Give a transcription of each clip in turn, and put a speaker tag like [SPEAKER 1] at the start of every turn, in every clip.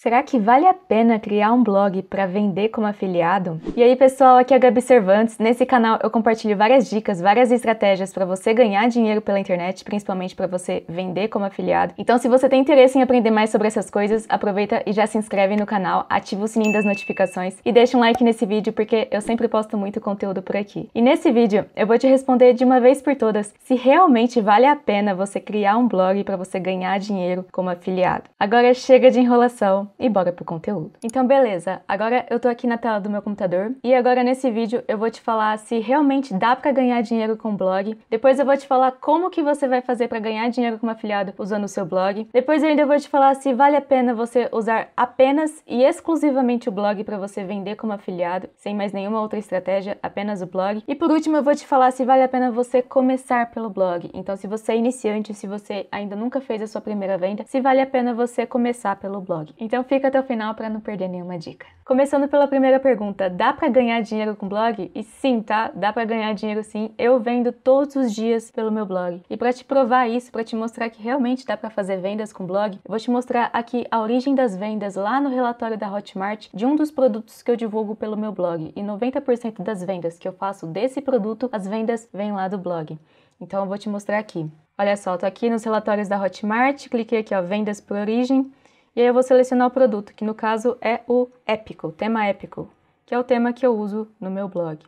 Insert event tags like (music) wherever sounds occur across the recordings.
[SPEAKER 1] Será que vale a pena criar um blog para vender como afiliado? E aí, pessoal, aqui é a Gabi Cervantes. Nesse canal eu compartilho várias dicas, várias estratégias para você ganhar dinheiro pela internet, principalmente para você vender como afiliado. Então, se você tem interesse em aprender mais sobre essas coisas, aproveita e já se inscreve no canal, ativa o sininho das notificações e deixa um like nesse vídeo porque eu sempre posto muito conteúdo por aqui. E nesse vídeo eu vou te responder de uma vez por todas se realmente vale a pena você criar um blog para você ganhar dinheiro como afiliado. Agora chega de enrolação e bora pro conteúdo. Então beleza, agora eu tô aqui na tela do meu computador e agora nesse vídeo eu vou te falar se realmente dá para ganhar dinheiro com blog. Depois eu vou te falar como que você vai fazer para ganhar dinheiro como afiliado usando o seu blog. Depois eu ainda vou te falar se vale a pena você usar apenas e exclusivamente o blog para você vender como afiliado, sem mais nenhuma outra estratégia, apenas o blog. E por último eu vou te falar se vale a pena você começar pelo blog. Então se você é iniciante, se você ainda nunca fez a sua primeira venda, se vale a pena você começar pelo blog. Então então fica até o final para não perder nenhuma dica. Começando pela primeira pergunta, dá para ganhar dinheiro com blog? E sim, tá? Dá para ganhar dinheiro sim. Eu vendo todos os dias pelo meu blog. E para te provar isso, para te mostrar que realmente dá para fazer vendas com blog, eu vou te mostrar aqui a origem das vendas lá no relatório da Hotmart de um dos produtos que eu divulgo pelo meu blog. E 90% das vendas que eu faço desse produto, as vendas vêm lá do blog. Então eu vou te mostrar aqui. Olha só, tô aqui nos relatórios da Hotmart, cliquei aqui ó, vendas por origem, e aí eu vou selecionar o produto, que no caso é o épico, tema épico, que é o tema que eu uso no meu blog.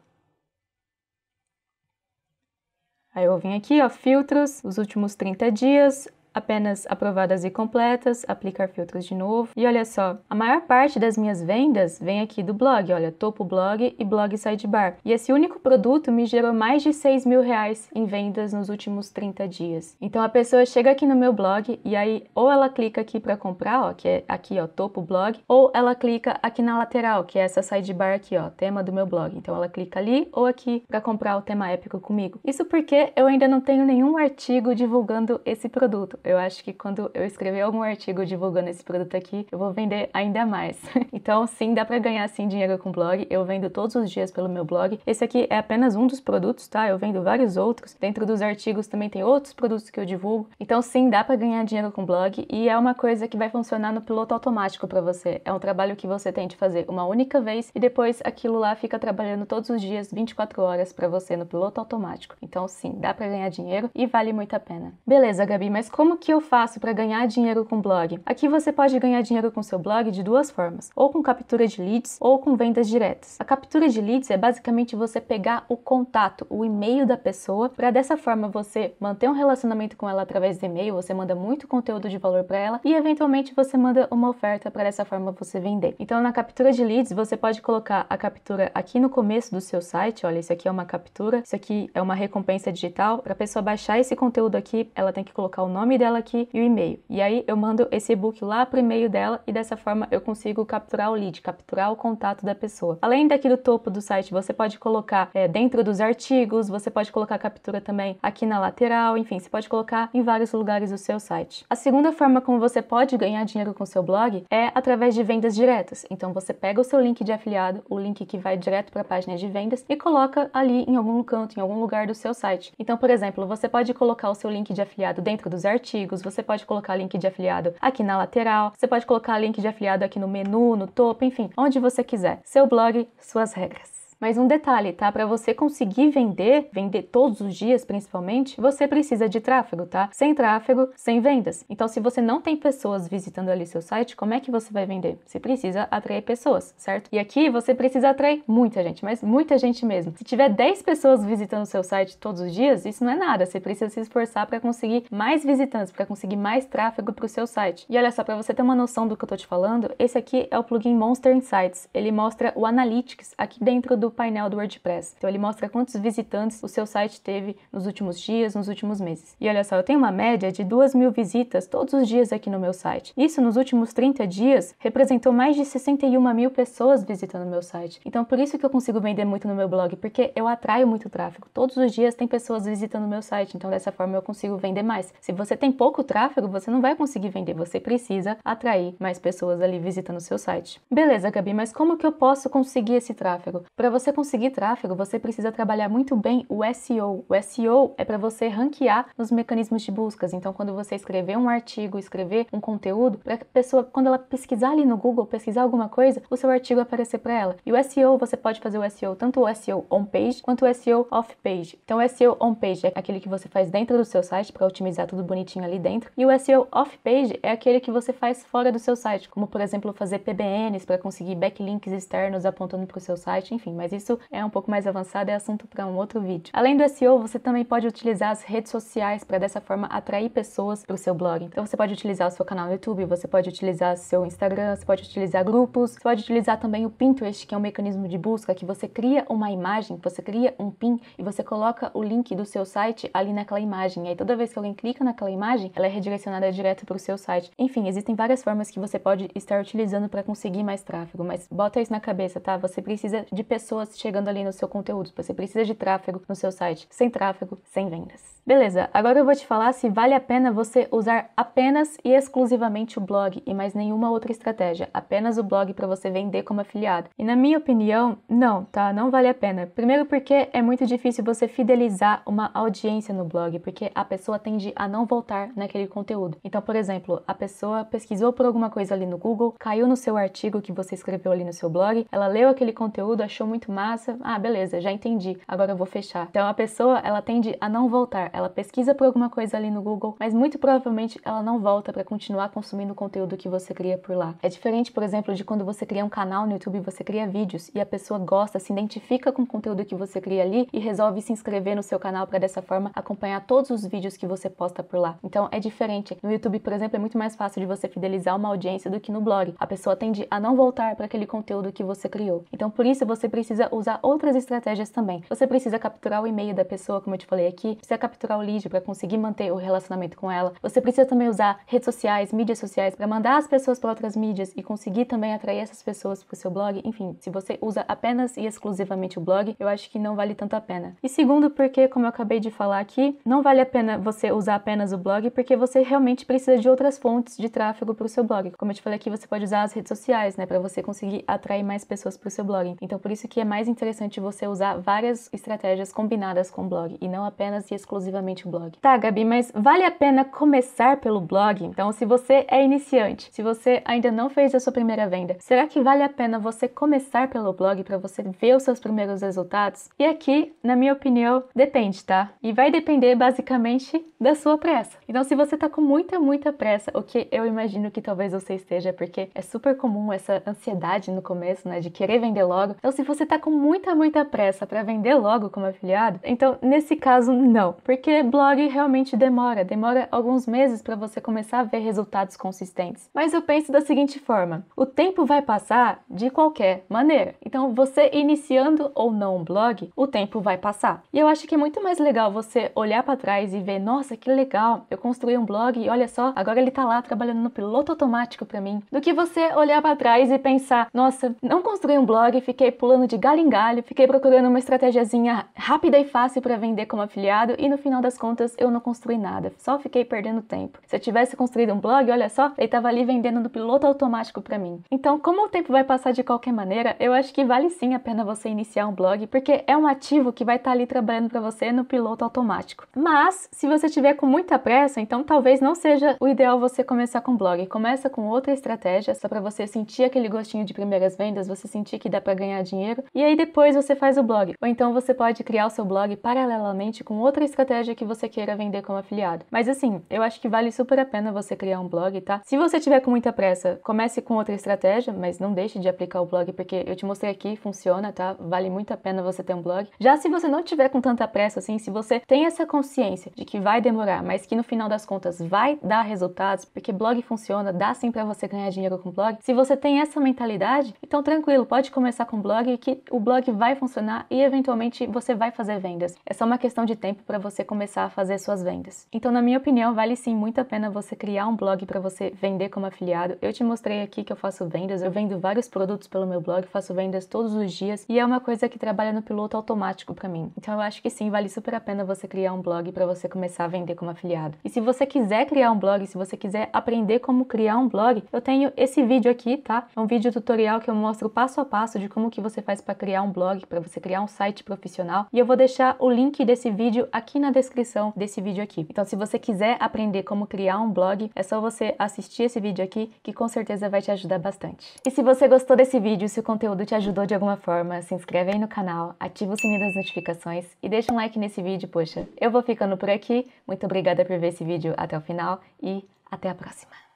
[SPEAKER 1] Aí eu vim aqui, ó, filtros, os últimos 30 dias, apenas aprovadas e completas, aplicar filtros de novo. E olha só, a maior parte das minhas vendas vem aqui do blog, olha, topo blog e blog sidebar. E esse único produto me gerou mais de 6 mil reais em vendas nos últimos 30 dias. Então a pessoa chega aqui no meu blog e aí ou ela clica aqui para comprar, ó, que é aqui, ó, topo blog, ou ela clica aqui na lateral, que é essa sidebar aqui, ó, tema do meu blog. Então ela clica ali ou aqui para comprar o tema épico comigo. Isso porque eu ainda não tenho nenhum artigo divulgando esse produto. Eu acho que quando eu escrever algum artigo divulgando esse produto aqui, eu vou vender ainda mais. (laughs) então, sim, dá para ganhar sim dinheiro com blog. Eu vendo todos os dias pelo meu blog. Esse aqui é apenas um dos produtos, tá? Eu vendo vários outros. Dentro dos artigos também tem outros produtos que eu divulgo. Então, sim, dá para ganhar dinheiro com blog e é uma coisa que vai funcionar no piloto automático para você. É um trabalho que você tem de fazer uma única vez e depois aquilo lá fica trabalhando todos os dias 24 horas para você no piloto automático. Então, sim, dá para ganhar dinheiro e vale muito a pena. Beleza, Gabi, mas como como que eu faço para ganhar dinheiro com blog? Aqui você pode ganhar dinheiro com seu blog de duas formas, ou com captura de leads ou com vendas diretas. A captura de leads é basicamente você pegar o contato, o e-mail da pessoa, para dessa forma você manter um relacionamento com ela através de e-mail, você manda muito conteúdo de valor para ela e eventualmente você manda uma oferta para dessa forma você vender. Então na captura de leads você pode colocar a captura aqui no começo do seu site, olha, isso aqui é uma captura, isso aqui é uma recompensa digital, para a pessoa baixar esse conteúdo aqui, ela tem que colocar o nome dela aqui e o e-mail. E aí eu mando esse e-book lá pro e-mail dela e dessa forma eu consigo capturar o lead, capturar o contato da pessoa. Além daqui do topo do site, você pode colocar é, dentro dos artigos, você pode colocar a captura também aqui na lateral, enfim, você pode colocar em vários lugares do seu site. A segunda forma como você pode ganhar dinheiro com seu blog é através de vendas diretas. Então você pega o seu link de afiliado, o link que vai direto para a página de vendas e coloca ali em algum canto, em algum lugar do seu site. Então, por exemplo, você pode colocar o seu link de afiliado dentro dos artigos artigos, você pode colocar link de afiliado aqui na lateral, você pode colocar link de afiliado aqui no menu, no topo, enfim, onde você quiser. Seu blog, suas regras. Mas um detalhe, tá? Para você conseguir vender, vender todos os dias principalmente, você precisa de tráfego, tá? Sem tráfego, sem vendas. Então, se você não tem pessoas visitando ali seu site, como é que você vai vender? Você precisa atrair pessoas, certo? E aqui você precisa atrair muita gente, mas muita gente mesmo. Se tiver 10 pessoas visitando seu site todos os dias, isso não é nada. Você precisa se esforçar para conseguir mais visitantes, para conseguir mais tráfego para o seu site. E olha só, para você ter uma noção do que eu tô te falando, esse aqui é o plugin Monster Insights. Ele mostra o Analytics aqui dentro do do painel do WordPress. Então ele mostra quantos visitantes o seu site teve nos últimos dias, nos últimos meses. E olha só, eu tenho uma média de 2 mil visitas todos os dias aqui no meu site. Isso nos últimos 30 dias representou mais de 61 mil pessoas visitando o meu site. Então por isso que eu consigo vender muito no meu blog, porque eu atraio muito tráfego. Todos os dias tem pessoas visitando o meu site, então dessa forma eu consigo vender mais. Se você tem pouco tráfego, você não vai conseguir vender, você precisa atrair mais pessoas ali visitando o seu site. Beleza, Gabi, mas como que eu posso conseguir esse tráfego? Para você conseguir tráfego, você precisa trabalhar muito bem o SEO. O SEO é para você ranquear nos mecanismos de buscas. Então, quando você escrever um artigo, escrever um conteúdo, para a pessoa, quando ela pesquisar ali no Google, pesquisar alguma coisa, o seu artigo aparecer para ela. E o SEO, você pode fazer o SEO tanto o SEO on-page quanto o SEO off-page. Então, o SEO on-page é aquele que você faz dentro do seu site para otimizar tudo bonitinho ali dentro, e o SEO off-page é aquele que você faz fora do seu site, como por exemplo fazer PBNs para conseguir backlinks externos apontando para o seu site, enfim, mas mas isso é um pouco mais avançado, é assunto para um outro vídeo. Além do SEO, você também pode utilizar as redes sociais para dessa forma atrair pessoas para o seu blog. Então você pode utilizar o seu canal no YouTube, você pode utilizar seu Instagram, você pode utilizar grupos, você pode utilizar também o Pinterest, que é um mecanismo de busca que você cria uma imagem, você cria um pin e você coloca o link do seu site ali naquela imagem. E aí toda vez que alguém clica naquela imagem, ela é redirecionada direto para o seu site. Enfim, existem várias formas que você pode estar utilizando para conseguir mais tráfego, mas bota isso na cabeça, tá? Você precisa de pessoas pessoas chegando ali no seu conteúdo. Você precisa de tráfego no seu site. Sem tráfego, sem vendas. Beleza, agora eu vou te falar se vale a pena você usar apenas e exclusivamente o blog e mais nenhuma outra estratégia, apenas o blog para você vender como afiliado. E na minha opinião, não, tá? Não vale a pena. Primeiro porque é muito difícil você fidelizar uma audiência no blog, porque a pessoa tende a não voltar naquele conteúdo. Então, por exemplo, a pessoa pesquisou por alguma coisa ali no Google, caiu no seu artigo que você escreveu ali no seu blog, ela leu aquele conteúdo, achou muito muito massa. Ah, beleza, já entendi. Agora eu vou fechar. Então a pessoa, ela tende a não voltar. Ela pesquisa por alguma coisa ali no Google, mas muito provavelmente ela não volta para continuar consumindo o conteúdo que você cria por lá. É diferente, por exemplo, de quando você cria um canal no YouTube, você cria vídeos e a pessoa gosta, se identifica com o conteúdo que você cria ali e resolve se inscrever no seu canal para dessa forma acompanhar todos os vídeos que você posta por lá. Então é diferente. No YouTube, por exemplo, é muito mais fácil de você fidelizar uma audiência do que no blog. A pessoa tende a não voltar para aquele conteúdo que você criou. Então por isso você precisa precisa usar outras estratégias também. Você precisa capturar o e-mail da pessoa, como eu te falei aqui, precisa capturar o lead para conseguir manter o relacionamento com ela. Você precisa também usar redes sociais, mídias sociais, para mandar as pessoas para outras mídias e conseguir também atrair essas pessoas para o seu blog. Enfim, se você usa apenas e exclusivamente o blog, eu acho que não vale tanto a pena. E segundo, porque, como eu acabei de falar aqui, não vale a pena você usar apenas o blog, porque você realmente precisa de outras fontes de tráfego para o seu blog. Como eu te falei aqui, você pode usar as redes sociais, né, para você conseguir atrair mais pessoas para o seu blog. Então, por isso que é mais interessante você usar várias estratégias combinadas com o blog e não apenas e exclusivamente o blog. Tá, Gabi, mas vale a pena começar pelo blog? Então, se você é iniciante, se você ainda não fez a sua primeira venda, será que vale a pena você começar pelo blog para você ver os seus primeiros resultados? E aqui, na minha opinião, depende, tá? E vai depender basicamente da sua pressa. Então, se você tá com muita, muita pressa, o que eu imagino que talvez você esteja, porque é super comum essa ansiedade no começo, né, de querer vender logo. Então, se você está com muita, muita pressa para vender logo como afiliado, então nesse caso não, porque blog realmente demora, demora alguns meses para você começar a ver resultados consistentes. Mas eu penso da seguinte forma: o tempo vai passar de qualquer maneira. Então você iniciando ou não um blog, o tempo vai passar. E eu acho que é muito mais legal você olhar para trás e ver, nossa, que legal, eu construí um blog e olha só, agora ele tá lá trabalhando no piloto automático para mim, do que você olhar para trás e pensar, nossa, não construí um blog, fiquei pulando de galho em galho, fiquei procurando uma estratégiazinha rápida e fácil para vender como afiliado e no final das contas eu não construí nada, só fiquei perdendo tempo. Se eu tivesse construído um blog, olha só, ele tava ali vendendo no piloto automático para mim. Então, como o tempo vai passar de qualquer maneira, eu acho que vale sim a pena você iniciar um blog, porque é um ativo que vai estar tá ali trabalhando para você no piloto automático. Mas, se você tiver com muita pressa, então talvez não seja o ideal você começar com blog. Começa com outra estratégia, só para você sentir aquele gostinho de primeiras vendas, você sentir que dá para ganhar dinheiro e aí depois você faz o blog. Ou então você pode criar o seu blog paralelamente com outra estratégia que você queira vender como afiliado. Mas assim, eu acho que vale super a pena você criar um blog, tá? Se você tiver com muita pressa, comece com outra estratégia, mas não deixe de aplicar o blog, porque eu te mostrei aqui, funciona, tá? Vale muito a pena você ter um blog. Já se você não tiver com tanta pressa assim, se você tem essa consciência de que vai demorar, mas que no final das contas vai dar resultados, porque blog funciona, dá sim para você ganhar dinheiro com blog. Se você tem essa mentalidade, então tranquilo, pode começar com blog que o blog vai funcionar e eventualmente você vai fazer vendas. É só uma questão de tempo para você começar a fazer suas vendas. Então, na minha opinião, vale sim muito a pena você criar um blog para você vender como afiliado. Eu te mostrei aqui que eu faço vendas, eu vendo vários produtos pelo meu blog, faço vendas todos os dias e é uma coisa que trabalha no piloto automático para mim. Então, eu acho que sim, vale super a pena você criar um blog para você começar a vender como afiliado. E se você quiser criar um blog, se você quiser aprender como criar um blog, eu tenho esse vídeo aqui, tá? É um vídeo tutorial que eu mostro passo a passo de como que você faz para para criar um blog, para você criar um site profissional. E eu vou deixar o link desse vídeo aqui na descrição desse vídeo aqui. Então, se você quiser aprender como criar um blog, é só você assistir esse vídeo aqui, que com certeza vai te ajudar bastante. E se você gostou desse vídeo, se o conteúdo te ajudou de alguma forma, se inscreve aí no canal, ativa o sininho das notificações e deixa um like nesse vídeo, poxa. Eu vou ficando por aqui. Muito obrigada por ver esse vídeo até o final e até a próxima.